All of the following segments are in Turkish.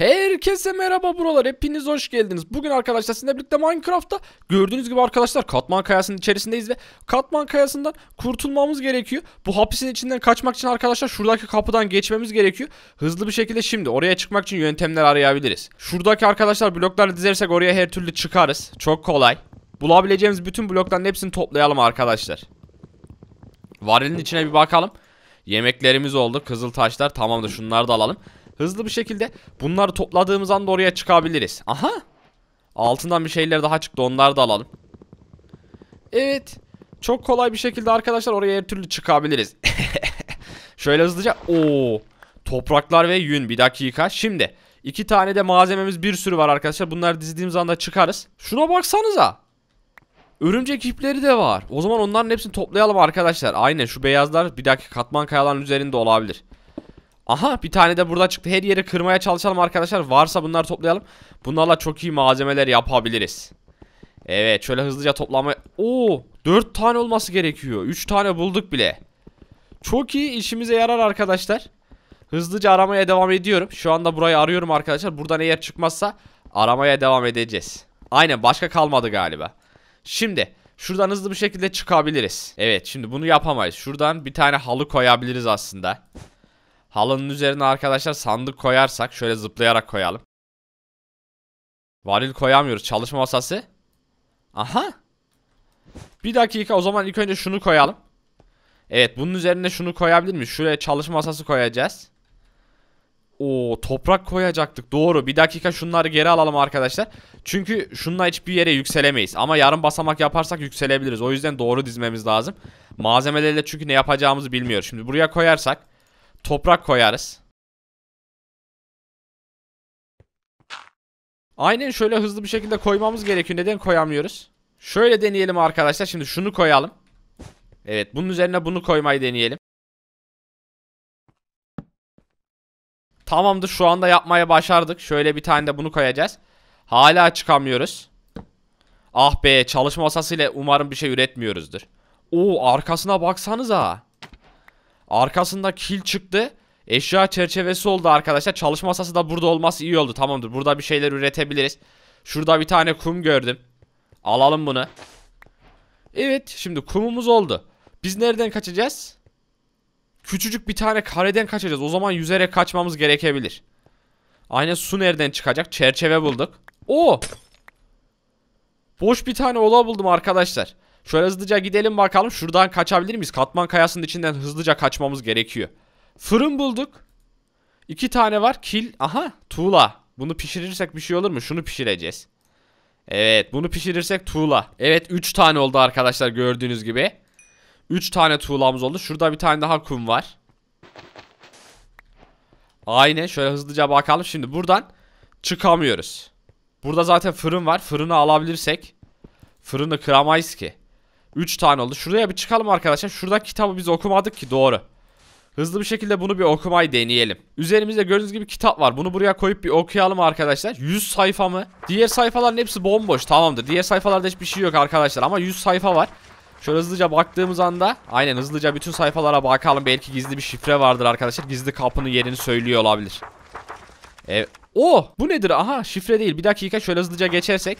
Herkese merhaba buralar hepiniz hoş geldiniz. Bugün arkadaşlar sizinle birlikte Minecraft'ta gördüğünüz gibi arkadaşlar katman kayasının içerisindeyiz ve katman kayasından kurtulmamız gerekiyor. Bu hapisin içinden kaçmak için arkadaşlar şuradaki kapıdan geçmemiz gerekiyor. Hızlı bir şekilde şimdi oraya çıkmak için yöntemler arayabiliriz. Şuradaki arkadaşlar blokları dizersek oraya her türlü çıkarız. Çok kolay. Bulabileceğimiz bütün blokların hepsini toplayalım arkadaşlar. Varilin içine bir bakalım. Yemeklerimiz oldu. Kızıl taşlar tamamdır şunları da alalım. Hızlı bir şekilde bunları topladığımız anda oraya çıkabiliriz. Aha. Altından bir şeyler daha çıktı. Onları da alalım. Evet. Çok kolay bir şekilde arkadaşlar oraya her türlü çıkabiliriz. Şöyle hızlıca. Oo. Topraklar ve yün. Bir dakika. Şimdi. iki tane de malzememiz bir sürü var arkadaşlar. Bunları dizdiğimiz anda çıkarız. Şuna baksanıza. Örümcek ipleri de var. O zaman onların hepsini toplayalım arkadaşlar. Aynen şu beyazlar bir dakika katman kayaların üzerinde olabilir. Aha bir tane de burada çıktı. Her yeri kırmaya çalışalım arkadaşlar. Varsa bunları toplayalım. Bunlarla çok iyi malzemeler yapabiliriz. Evet şöyle hızlıca toplama. Oo 4 tane olması gerekiyor. 3 tane bulduk bile. Çok iyi işimize yarar arkadaşlar. Hızlıca aramaya devam ediyorum. Şu anda burayı arıyorum arkadaşlar. Buradan eğer çıkmazsa aramaya devam edeceğiz. Aynen başka kalmadı galiba. Şimdi şuradan hızlı bir şekilde çıkabiliriz. Evet şimdi bunu yapamayız. Şuradan bir tane halı koyabiliriz aslında. Halının üzerine arkadaşlar sandık koyarsak şöyle zıplayarak koyalım. Varil koyamıyoruz. Çalışma masası. Aha. Bir dakika o zaman ilk önce şunu koyalım. Evet bunun üzerine şunu koyabilir miyiz? Şuraya çalışma masası koyacağız. Oo, toprak koyacaktık. Doğru. Bir dakika şunları geri alalım arkadaşlar. Çünkü şununla hiçbir yere yükselemeyiz. Ama yarım basamak yaparsak yükselebiliriz. O yüzden doğru dizmemiz lazım. Malzemelerle çünkü ne yapacağımızı bilmiyoruz. Şimdi buraya koyarsak Toprak koyarız. Aynen şöyle hızlı bir şekilde koymamız gerekiyor. Neden koyamıyoruz? Şöyle deneyelim arkadaşlar. Şimdi şunu koyalım. Evet bunun üzerine bunu koymayı deneyelim. Tamamdır şu anda yapmaya başardık. Şöyle bir tane de bunu koyacağız. Hala çıkamıyoruz. Ah be çalışma masasıyla umarım bir şey üretmiyoruzdur. Oo arkasına baksanıza. Arkasında kil çıktı. Eşya çerçevesi oldu arkadaşlar. Çalışma masası da burada olması iyi oldu. Tamamdır. Burada bir şeyler üretebiliriz. Şurada bir tane kum gördüm. Alalım bunu. Evet. Şimdi kumumuz oldu. Biz nereden kaçacağız? Küçücük bir tane kareden kaçacağız. O zaman yüzere kaçmamız gerekebilir. Aynen su nereden çıkacak? Çerçeve bulduk. Oo! Boş bir tane ola buldum arkadaşlar. Şöyle hızlıca gidelim bakalım. Şuradan kaçabilir miyiz? Katman kayasının içinden hızlıca kaçmamız gerekiyor. Fırın bulduk. İki tane var. Kil. Aha. Tuğla. Bunu pişirirsek bir şey olur mu? Şunu pişireceğiz. Evet. Bunu pişirirsek tuğla. Evet. Üç tane oldu arkadaşlar gördüğünüz gibi. Üç tane tuğlamız oldu. Şurada bir tane daha kum var. Aynen. Şöyle hızlıca bakalım. Şimdi buradan çıkamıyoruz. Burada zaten fırın var. Fırını alabilirsek. Fırını kıramayız ki. 3 tane oldu. Şuraya bir çıkalım arkadaşlar. Şuradaki kitabı biz okumadık ki doğru. Hızlı bir şekilde bunu bir okumayı deneyelim. Üzerimizde gördüğünüz gibi kitap var. Bunu buraya koyup bir okuyalım arkadaşlar. 100 sayfa mı? Diğer sayfaların hepsi bomboş. Tamamdır. Diğer sayfalarda hiçbir şey yok arkadaşlar. Ama 100 sayfa var. Şöyle hızlıca baktığımız anda aynen hızlıca bütün sayfalara bakalım. Belki gizli bir şifre vardır arkadaşlar. Gizli kapının yerini söylüyor olabilir. Evet. Oh bu nedir? Aha şifre değil. Bir dakika şöyle hızlıca geçersek.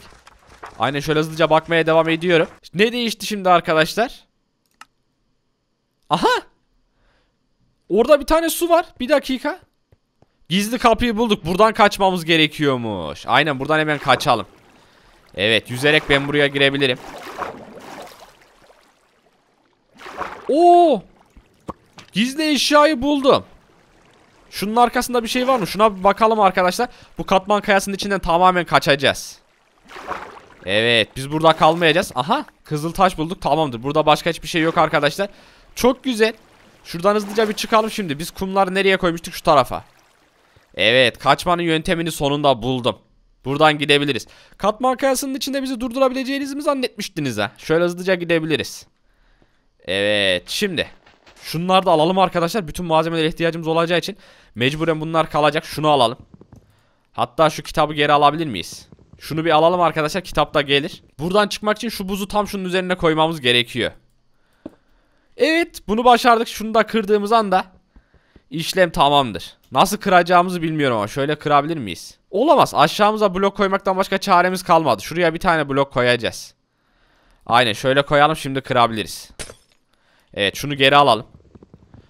Aynen şöyle hızlıca bakmaya devam ediyorum. Ne değişti şimdi arkadaşlar? Aha! Orada bir tane su var. Bir dakika. Gizli kapıyı bulduk. Buradan kaçmamız gerekiyormuş. Aynen buradan hemen kaçalım. Evet yüzerek ben buraya girebilirim. Oo! Gizli eşyayı buldum. Şunun arkasında bir şey var mı? Şuna bir bakalım arkadaşlar. Bu katman kayasının içinden tamamen kaçacağız. Evet biz burada kalmayacağız. Aha kızıl taş bulduk tamamdır. Burada başka hiçbir şey yok arkadaşlar. Çok güzel. Şuradan hızlıca bir çıkalım şimdi. Biz kumları nereye koymuştuk şu tarafa. Evet kaçmanın yöntemini sonunda buldum. Buradan gidebiliriz. Katman kayasının içinde bizi durdurabileceğinizi mi zannetmiştiniz ha? Şöyle hızlıca gidebiliriz. Evet şimdi. Şunları da alalım arkadaşlar. Bütün malzemelere ihtiyacımız olacağı için mecburen bunlar kalacak. Şunu alalım. Hatta şu kitabı geri alabilir miyiz? Şunu bir alalım arkadaşlar kitapta gelir. Buradan çıkmak için şu buzu tam şunun üzerine koymamız gerekiyor. Evet bunu başardık. Şunu da kırdığımız anda işlem tamamdır. Nasıl kıracağımızı bilmiyorum ama şöyle kırabilir miyiz? Olamaz. Aşağımıza blok koymaktan başka çaremiz kalmadı. Şuraya bir tane blok koyacağız. Aynen şöyle koyalım şimdi kırabiliriz. Evet şunu geri alalım.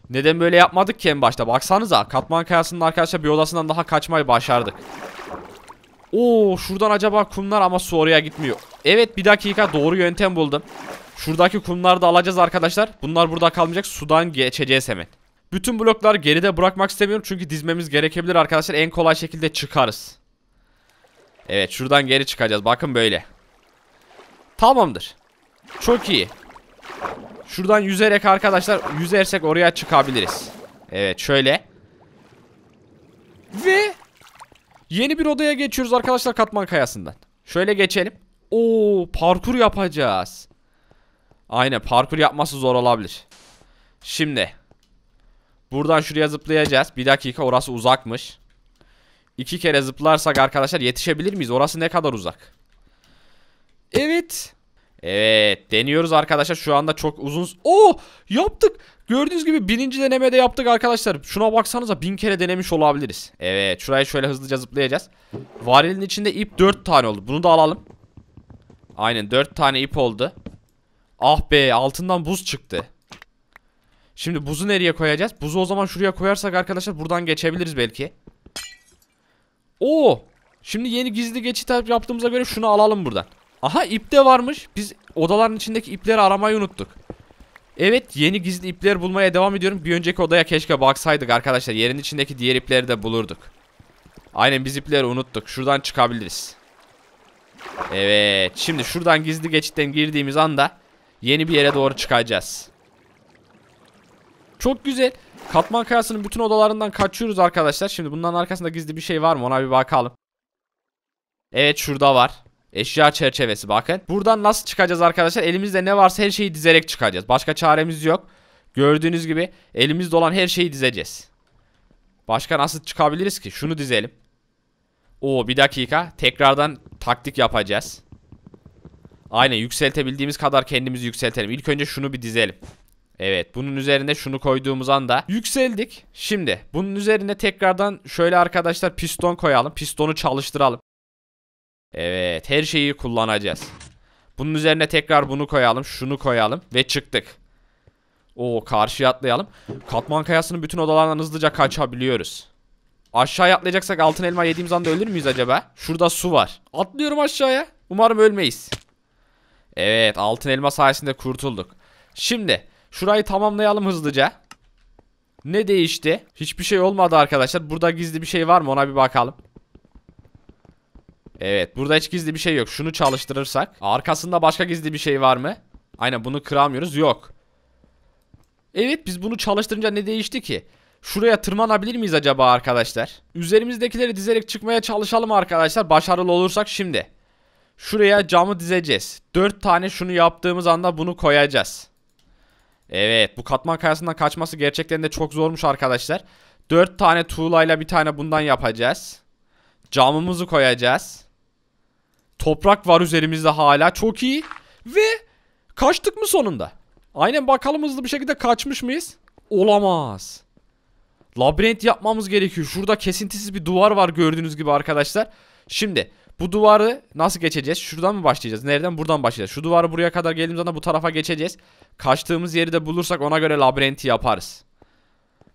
Neden böyle yapmadık ki en başta? Baksanıza katman kayasının arkadaşlar bir odasından daha kaçmayı başardık. Oo şuradan acaba kumlar ama su oraya gitmiyor. Evet bir dakika doğru yöntem buldum. Şuradaki kumları da alacağız arkadaşlar. Bunlar burada kalmayacak. Sudan geçeceğiz hemen. Bütün blokları geride bırakmak istemiyorum. Çünkü dizmemiz gerekebilir arkadaşlar. En kolay şekilde çıkarız. Evet şuradan geri çıkacağız. Bakın böyle. Tamamdır. Çok iyi. Şuradan yüzerek arkadaşlar. Yüzersek oraya çıkabiliriz. Evet şöyle. Ve Yeni bir odaya geçiyoruz arkadaşlar katman kayasından. Şöyle geçelim. Oo parkur yapacağız. Aynen parkur yapması zor olabilir. Şimdi. Buradan şuraya zıplayacağız. Bir dakika orası uzakmış. İki kere zıplarsak arkadaşlar yetişebilir miyiz? Orası ne kadar uzak? Evet. Evet deniyoruz arkadaşlar şu anda çok uzun Oo yaptık gördüğünüz gibi birinci denemede yaptık arkadaşlar şuna baksanıza bin kere denemiş olabiliriz Evet şurayı şöyle hızlıca zıplayacağız Varilin içinde ip dört tane oldu bunu da alalım Aynen dört tane ip oldu Ah be altından buz çıktı Şimdi buzu nereye koyacağız buzu o zaman şuraya koyarsak arkadaşlar buradan geçebiliriz belki Oo Şimdi yeni gizli geçit yaptığımıza göre şunu alalım buradan Aha ip de varmış. Biz odaların içindeki ipleri aramayı unuttuk. Evet yeni gizli ipleri bulmaya devam ediyorum. Bir önceki odaya keşke baksaydık arkadaşlar. Yerin içindeki diğer ipleri de bulurduk. Aynen biz ipleri unuttuk. Şuradan çıkabiliriz. Evet. Şimdi şuradan gizli geçitten girdiğimiz anda yeni bir yere doğru çıkacağız. Çok güzel. Katman kayasının bütün odalarından kaçıyoruz arkadaşlar. Şimdi bunların arkasında gizli bir şey var mı ona bir bakalım. Evet şurada var. Eşya çerçevesi bakın. Buradan nasıl çıkacağız arkadaşlar? Elimizde ne varsa her şeyi dizerek çıkacağız. Başka çaremiz yok. Gördüğünüz gibi elimizde olan her şeyi dizeceğiz. Başka nasıl çıkabiliriz ki? Şunu dizelim. Oo bir dakika. Tekrardan taktik yapacağız. Aynen yükseltebildiğimiz kadar kendimizi yükseltelim. İlk önce şunu bir dizelim. Evet bunun üzerine şunu koyduğumuz anda yükseldik. Şimdi bunun üzerine tekrardan şöyle arkadaşlar piston koyalım. Pistonu çalıştıralım. Evet her şeyi kullanacağız. Bunun üzerine tekrar bunu koyalım. Şunu koyalım. Ve çıktık. O karşıya atlayalım. Katman kayasının bütün odalarından hızlıca kaçabiliyoruz. Aşağıya atlayacaksak altın elma yediğimiz anda ölür müyüz acaba? Şurada su var. Atlıyorum aşağıya. Umarım ölmeyiz. Evet altın elma sayesinde kurtulduk. Şimdi şurayı tamamlayalım hızlıca. Ne değişti? Hiçbir şey olmadı arkadaşlar. Burada gizli bir şey var mı ona bir bakalım. Evet burada hiç gizli bir şey yok. Şunu çalıştırırsak. Arkasında başka gizli bir şey var mı? Aynen bunu kıramıyoruz. Yok. Evet biz bunu çalıştırınca ne değişti ki? Şuraya tırmanabilir miyiz acaba arkadaşlar? Üzerimizdekileri dizerek çıkmaya çalışalım arkadaşlar. Başarılı olursak şimdi. Şuraya camı dizeceğiz. 4 tane şunu yaptığımız anda bunu koyacağız. Evet bu katman kayasından kaçması gerçekten de çok zormuş arkadaşlar. 4 tane tuğlayla bir tane bundan yapacağız. Camımızı koyacağız. Toprak var üzerimizde hala. Çok iyi. Ve kaçtık mı sonunda? Aynen bakalım hızlı bir şekilde kaçmış mıyız? Olamaz. Labirent yapmamız gerekiyor. Şurada kesintisiz bir duvar var gördüğünüz gibi arkadaşlar. Şimdi bu duvarı nasıl geçeceğiz? Şuradan mı başlayacağız? Nereden? Buradan başlayacağız. Şu duvarı buraya kadar geldiğimiz anda bu tarafa geçeceğiz. Kaçtığımız yeri de bulursak ona göre labirenti yaparız.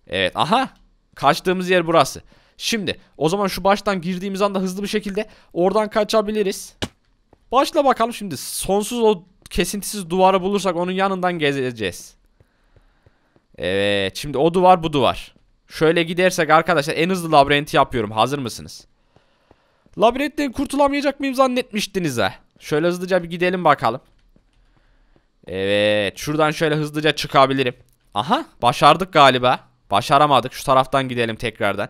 Evet aha. Kaçtığımız yer burası. Şimdi o zaman şu baştan girdiğimiz anda hızlı bir şekilde oradan kaçabiliriz. Başla bakalım şimdi. Sonsuz o kesintisiz duvarı bulursak onun yanından gezeceğiz. Evet şimdi o duvar bu duvar. Şöyle gidersek arkadaşlar en hızlı labirenti yapıyorum. Hazır mısınız? Labirentten kurtulamayacak mıyım zannetmiştiniz ha. Şöyle hızlıca bir gidelim bakalım. Evet şuradan şöyle hızlıca çıkabilirim. Aha başardık galiba. Başaramadık şu taraftan gidelim tekrardan.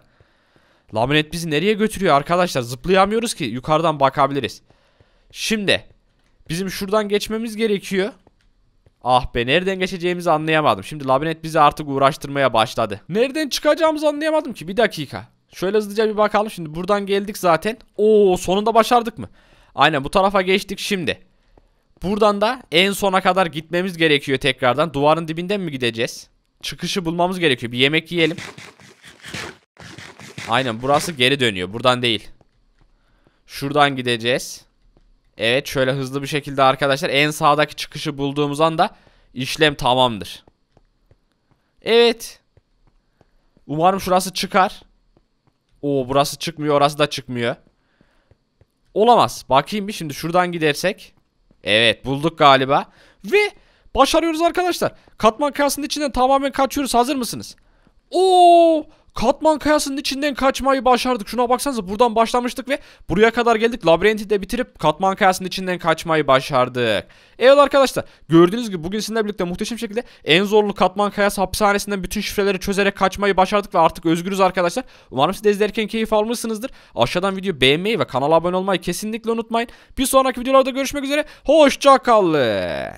Labinet bizi nereye götürüyor arkadaşlar? Zıplayamıyoruz ki. Yukarıdan bakabiliriz. Şimdi. Bizim şuradan geçmemiz gerekiyor. Ah be nereden geçeceğimizi anlayamadım. Şimdi labinet bizi artık uğraştırmaya başladı. Nereden çıkacağımızı anlayamadım ki. Bir dakika. Şöyle hızlıca bir bakalım. Şimdi buradan geldik zaten. Oo sonunda başardık mı? Aynen bu tarafa geçtik şimdi. Buradan da en sona kadar gitmemiz gerekiyor tekrardan. Duvarın dibinden mi gideceğiz? Çıkışı bulmamız gerekiyor. Bir yemek yiyelim. Aynen burası geri dönüyor. Buradan değil. Şuradan gideceğiz. Evet şöyle hızlı bir şekilde arkadaşlar en sağdaki çıkışı bulduğumuz anda işlem tamamdır. Evet. Umarım şurası çıkar. Oo burası çıkmıyor orası da çıkmıyor. Olamaz. Bakayım bir şimdi şuradan gidersek. Evet bulduk galiba. Ve başarıyoruz arkadaşlar. Katman kıyasının içinden tamamen kaçıyoruz. Hazır mısınız? Oo Katman kayasının içinden kaçmayı başardık. Şuna baksanıza buradan başlamıştık ve buraya kadar geldik. Labirenti de bitirip katman kayasının içinden kaçmayı başardık. Evet arkadaşlar gördüğünüz gibi bugün sizinle birlikte muhteşem şekilde en zorlu katman kayası hapishanesinden bütün şifreleri çözerek kaçmayı başardık ve artık özgürüz arkadaşlar. Umarım siz de izlerken keyif almışsınızdır. Aşağıdan video beğenmeyi ve kanala abone olmayı kesinlikle unutmayın. Bir sonraki videolarda görüşmek üzere. Hoşçakalın.